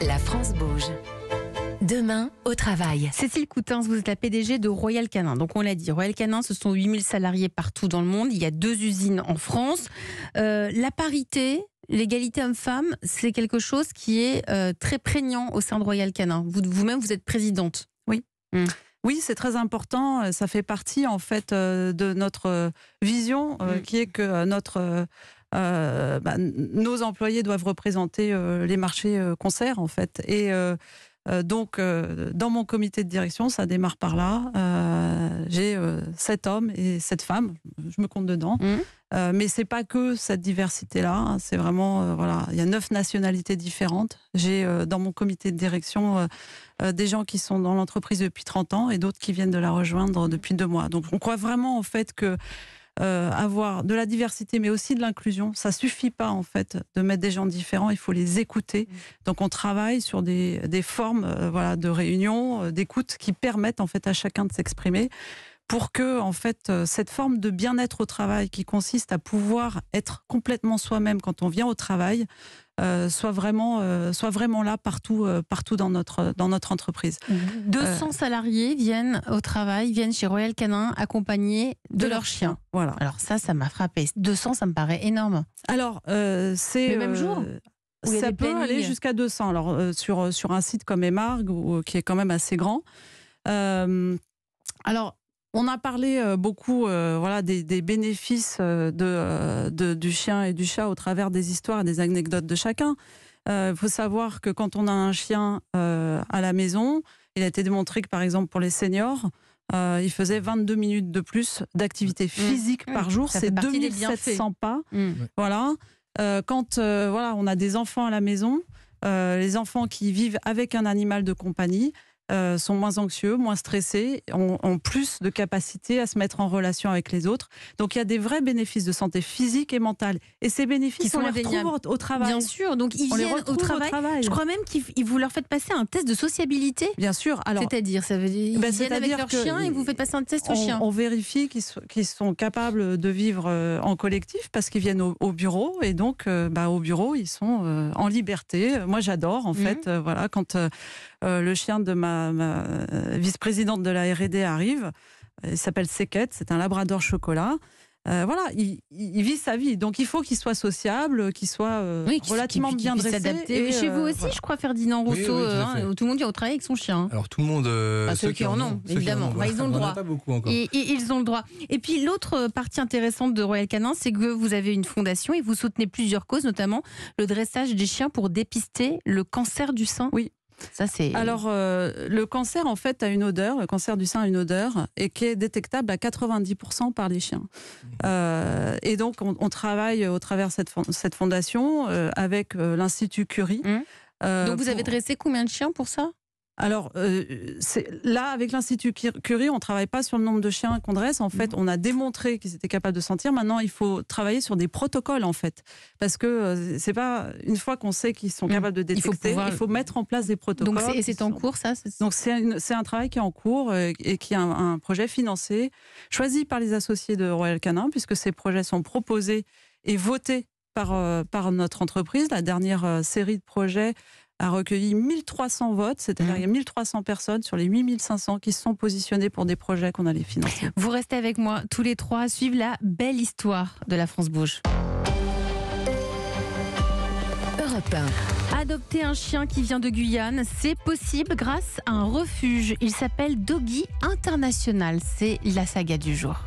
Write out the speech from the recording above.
la France bouge. Demain, au travail. Cécile Coutins, vous êtes la PDG de Royal Canin. Donc, on l'a dit, Royal Canin, ce sont 8000 salariés partout dans le monde. Il y a deux usines en France. Euh, la parité, l'égalité homme-femme, c'est quelque chose qui est euh, très prégnant au sein de Royal Canin. Vous-même, vous, êtes présidente. Oui. Hmm. Oui, c'est très important. Ça fait partie, en fait, euh, de notre vision, hmm. qui est que notre euh, bah, nos employés doivent représenter euh, les marchés euh, concerts en fait. Et donc, dans mon comité de direction, ça démarre par là. J'ai sept hommes et sept femmes. Je me compte dedans. Mmh. mais c'est pas que cette diversité-là. Hein. c'est vraiment voilà, il y a neuf nationalités différentes. J'ai dans mon comité de direction des gens qui sont dans l'entreprise depuis 30 ans et d'autres qui viennent de la rejoindre depuis deux mois. Donc, on croit vraiment en fait que euh, avoir de la diversité, mais aussi de l'inclusion. Ça suffit pas en fait de mettre des gens différents. Il faut les écouter. Donc on travaille sur des, des formes, euh, voilà, de réunions, euh, d'écoute qui permettent en fait à chacun de s'exprimer pour que en fait euh, cette forme de bien-être au travail qui consiste à pouvoir être complètement soi-même quand on vient au travail euh, soit vraiment euh, soit vraiment là partout partout dans notre dans notre entreprise. 200 salariés viennent au travail, viennent chez Royal Canin accompagnés de, leurs chiens. Voilà. Alors ça ça m'a frappé. 200 ça me paraît énorme. Alors c'est le même jour ça peut aller jusqu'à 200. Alors sur sur un site comme Emargue qui est quand même assez grand. alors on a parlé euh, beaucoup euh, voilà, des, bénéfices euh, de, du chien et du chat au travers des histoires et des anecdotes de chacun. Il faut savoir que quand on a un chien à la maison, il a été démontré que par exemple pour les seniors, il faisait 22 minutes de plus d'activité mmh. physique mmh. par jour. C'est 2700 pas. Mmh. Voilà. quand voilà, on a des enfants à la maison, les enfants qui vivent avec un animal de compagnie, euh, sont moins anxieux, moins stressés, ont, plus de capacité à se mettre en relation avec les autres. Donc il y a des vrais bénéfices de santé physique et mentale. Et ces bénéfices, sont on les au, travail. Bien sûr, donc ils viennent au, travail. Je crois même qu'ils vous leur faites passer un test de sociabilité. Bien sûr. Alors, c'est-à-dire, ça veut dire qu'ils viennent avec leur chien et vous faites passer un test au chien. On vérifie qu'ils sont capables de vivre euh, en collectif parce qu'ils viennent au, bureau et donc euh, bah, au bureau ils sont en liberté. Moi j'adore en mmh. fait, voilà quand le chien de ma ma, vice-présidente de la R&D arrive. Il s'appelle Sequette. c'est un labrador chocolat. Euh, voilà, il, vit sa vie. Donc il faut qu'il soit sociable, qu'il soit euh, relativement bien dressé. chez vous euh, aussi, je crois, Ferdinand Rousseau, tout le monde vient au oh, travail avec son chien. Alors tout le monde. ceux, qui en ont, évidemment. ils ont le droit. Et, ils ont le droit. Et puis l'autre partie intéressante de Royal Canin, c'est que vous avez une fondation et vous soutenez plusieurs causes, notamment le dressage des chiens pour dépister le cancer du sein. Oui, alors, euh, le cancer, en fait, a une odeur, le cancer du sein a une odeur, et qui est détectable à 90% par les chiens. Euh, et donc, on, travaille au travers de cette, fondation euh, avec l'Institut Curie. Mmh. donc, vous avez dressé combien de chiens pour ça alors euh, là, avec l'Institut Curie, on ne travaille pas sur le nombre de chiens qu'on dresse. En fait, on a démontré qu'ils étaient capables de sentir. Maintenant, il faut travailler sur des protocoles, en fait. Parce que euh, c'est pas une fois qu'on sait qu'ils sont mm. capables de détecter, il faut, mettre en place des protocoles. Donc, et c'est en cours, ça Donc, c'est un travail qui est en cours euh, et, qui est un, projet financé, choisi par les associés de Royal Canin, puisque ces projets sont proposés et votés par, par, notre entreprise. La dernière série de projets a recueilli 1300 votes, c'est-à-dire mmh. il y a 1300 personnes sur les 8500 qui se sont positionnées pour des projets qu'on allait financer. Vous restez avec moi tous les trois, suivre la belle histoire de la France Bouge. Adopter un chien qui vient de Guyane, c'est possible grâce à un refuge. Il s'appelle Doggy International. C'est la saga du jour.